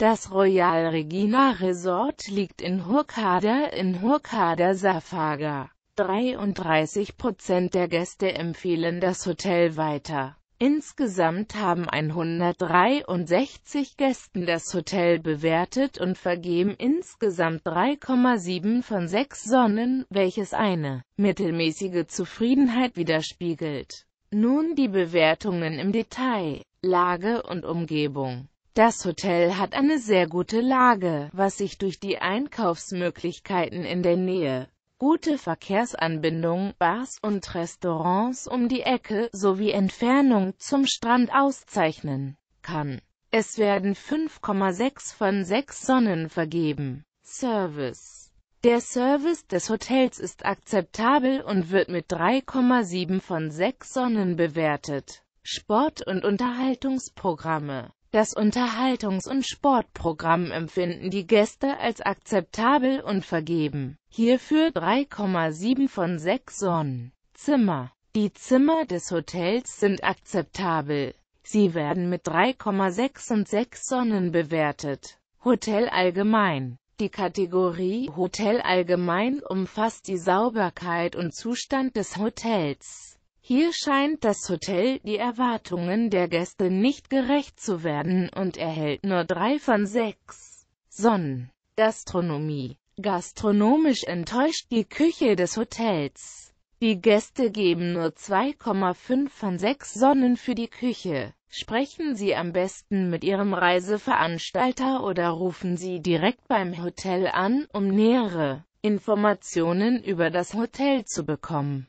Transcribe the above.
Das Royal Regina Resort liegt in Hurghada in Hurghada Safaga. 33 der Gäste empfehlen das Hotel weiter. Insgesamt haben 163 Gästen das Hotel bewertet und vergeben insgesamt 3,7 von 6 Sonnen, welches eine mittelmäßige Zufriedenheit widerspiegelt. Nun die Bewertungen im Detail, Lage und Umgebung. Das Hotel hat eine sehr gute Lage, was sich durch die Einkaufsmöglichkeiten in der Nähe, gute Verkehrsanbindung, Bars und Restaurants um die Ecke sowie Entfernung zum Strand auszeichnen kann. Es werden 5,6 von 6 Sonnen vergeben. Service Der Service des Hotels ist akzeptabel und wird mit 3,7 von 6 Sonnen bewertet. Sport- und Unterhaltungsprogramme das Unterhaltungs- und Sportprogramm empfinden die Gäste als akzeptabel und vergeben hierfür 3,7 von 6 Sonnen. Zimmer Die Zimmer des Hotels sind akzeptabel. Sie werden mit 3,6 und 6 Sonnen bewertet. Hotel allgemein Die Kategorie Hotel allgemein umfasst die Sauberkeit und Zustand des Hotels. Hier scheint das Hotel die Erwartungen der Gäste nicht gerecht zu werden und erhält nur drei von sechs Sonnen. Gastronomie. Gastronomisch enttäuscht die Küche des Hotels. Die Gäste geben nur 2,5 von 6 Sonnen für die Küche. Sprechen Sie am besten mit Ihrem Reiseveranstalter oder rufen Sie direkt beim Hotel an, um nähere Informationen über das Hotel zu bekommen.